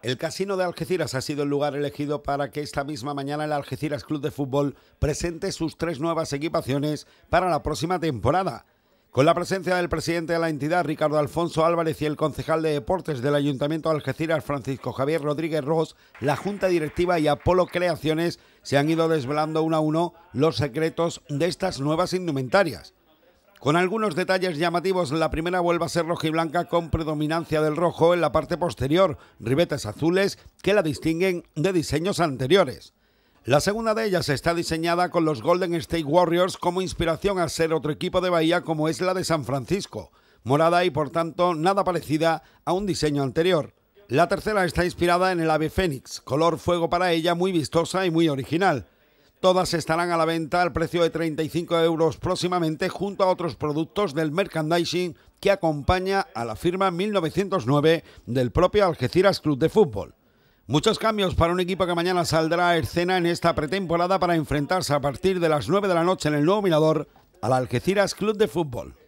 El Casino de Algeciras ha sido el lugar elegido para que esta misma mañana el Algeciras Club de Fútbol presente sus tres nuevas equipaciones para la próxima temporada. Con la presencia del presidente de la entidad, Ricardo Alfonso Álvarez, y el concejal de deportes del Ayuntamiento de Algeciras, Francisco Javier Rodríguez Ross, la Junta Directiva y Apolo Creaciones se han ido desvelando uno a uno los secretos de estas nuevas indumentarias. Con algunos detalles llamativos, la primera vuelve a ser roja y blanca con predominancia del rojo en la parte posterior, ribetes azules que la distinguen de diseños anteriores. La segunda de ellas está diseñada con los Golden State Warriors como inspiración a ser otro equipo de Bahía como es la de San Francisco, morada y por tanto nada parecida a un diseño anterior. La tercera está inspirada en el ave fénix, color fuego para ella muy vistosa y muy original. Todas estarán a la venta al precio de 35 euros próximamente junto a otros productos del merchandising que acompaña a la firma 1909 del propio Algeciras Club de Fútbol. Muchos cambios para un equipo que mañana saldrá a escena en esta pretemporada para enfrentarse a partir de las 9 de la noche en el nuevo Mirador al Algeciras Club de Fútbol.